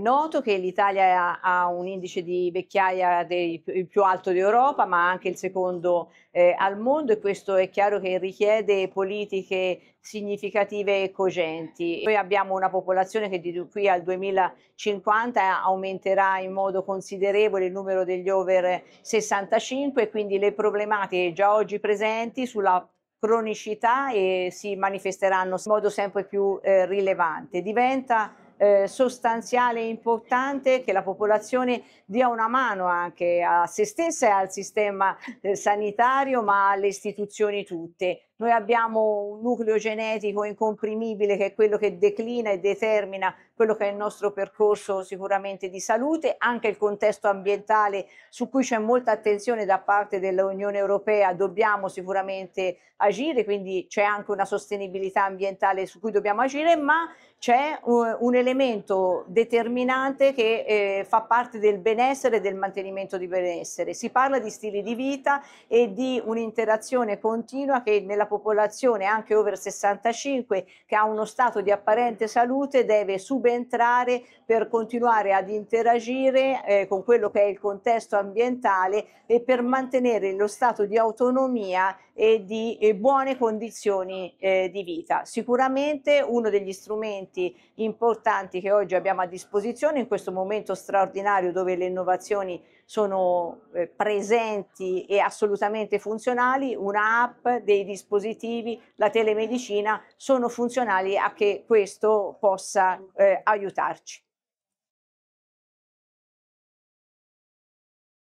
Noto che l'Italia ha un indice di vecchiaia il più alto d'Europa, ma anche il secondo eh, al mondo e questo è chiaro che richiede politiche significative e cogenti. Noi abbiamo una popolazione che di qui al 2050 aumenterà in modo considerevole il numero degli over 65, e quindi le problematiche già oggi presenti sulla cronicità eh, si manifesteranno in modo sempre più eh, rilevante. Diventa eh, sostanziale e importante che la popolazione dia una mano anche a se stessa e al sistema eh, sanitario ma alle istituzioni tutte. Noi abbiamo un nucleo genetico incomprimibile che è quello che declina e determina quello che è il nostro percorso sicuramente di salute, anche il contesto ambientale su cui c'è molta attenzione da parte dell'Unione Europea, dobbiamo sicuramente agire, quindi c'è anche una sostenibilità ambientale su cui dobbiamo agire, ma c'è eh, un elemento determinante che eh, fa parte del benessere e del mantenimento di benessere. Si parla di stili di vita e di un'interazione continua che nella popolazione anche over 65 che ha uno stato di apparente salute deve subentrare per continuare ad interagire eh, con quello che è il contesto ambientale e per mantenere lo stato di autonomia e di e buone condizioni eh, di vita. Sicuramente uno degli strumenti importanti che oggi abbiamo a disposizione in questo momento straordinario dove le innovazioni sono eh, presenti e assolutamente funzionali, un'app dei dispositivi dispositivi, la telemedicina sono funzionali a che questo possa eh, aiutarci.